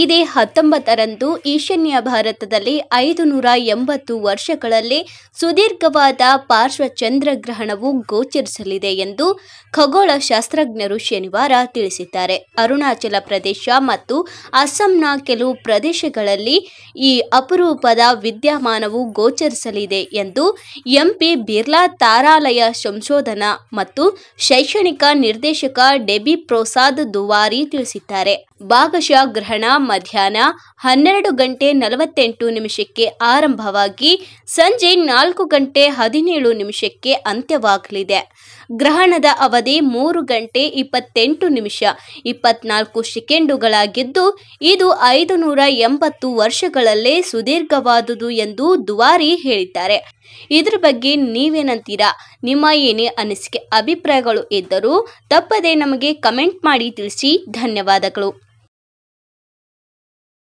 ಇದೇ ಹತ್ತೊಂಬತ್ತರಂದು ಈಶಾನ್ಯ ಭಾರತದಲ್ಲಿ ಐದು ನೂರ ಎಂಬತ್ತು ವರ್ಷಗಳಲ್ಲಿ ಸುದೀರ್ಘವಾದ ಪಾರ್ಶ್ವ ಚಂದ್ರಗ್ರಹಣವು ಗೋಚರಿಸಲಿದೆ ಎಂದು ಖಗೋಳ ಶಾಸ್ತ್ರಜ್ಞರು ಶನಿವಾರ ತಿಳಿಸಿದ್ದಾರೆ ಅರುಣಾಚಲ ಪ್ರದೇಶ ಮತ್ತು ಅಸ್ಸಾಂನ ಕೆಲವು ಪ್ರದೇಶಗಳಲ್ಲಿ ಈ ಅಪರೂಪದ ವಿದ್ಯಮಾನವು ಗೋಚರಿಸಲಿದೆ ಎಂದು ಎಂಪಿ ಬಿರ್ಲಾ ತಾರಾಲಯ ಸಂಶೋಧನಾ ಮತ್ತು ಶೈಕ್ಷಣಿಕ ನಿರ್ದೇಶಕ ಡೆಬಿ ಪ್ರಸಾದ್ ದುವಾರಿ ತಿಳಿಸಿದ್ದಾರೆ ಭಾಗಶಃ ಗ್ರಹಣ ಮಧ್ಯಾಹ್ನ ಹನ್ನೆರಡು ಗಂಟೆ ನಲವತ್ತೆಂಟು ನಿಮಿಷಕ್ಕೆ ಆರಂಭವಾಗಿ ಸಂಜೆ ನಾಲ್ಕು ಗಂಟೆ ಹದಿನೇಳು ನಿಮಿಷಕ್ಕೆ ಅಂತ್ಯವಾಗಲಿದೆ ಗ್ರಹಣದ ಅವಧಿ ಮೂರು ಗಂಟೆ ಇಪ್ಪತ್ತೆಂಟು ನಿಮಿಷ ಇಪ್ಪತ್ನಾಲ್ಕು ಸೆಕೆಂಡುಗಳಾಗಿದ್ದು ಇದು ಐದು ನೂರ ಎಂಬತ್ತು ವರ್ಷಗಳಲ್ಲೇ ಸುದೀರ್ಘವಾದುದು ಎಂದು ದುವಾರಿ ಹೇಳಿದ್ದಾರೆ ಇದರ ಬಗ್ಗೆ ನೀವೇನಂತೀರಾ ನಿಮ್ಮ ಏನೇ ಅನಿಸಿಕೆ ಅಭಿಪ್ರಾಯಗಳು ಇದ್ದರೂ ತಪ್ಪದೇ ನಮಗೆ ಕಮೆಂಟ್ ಮಾಡಿ ತಿಳಿಸಿ ಧನ್ಯವಾದಗಳು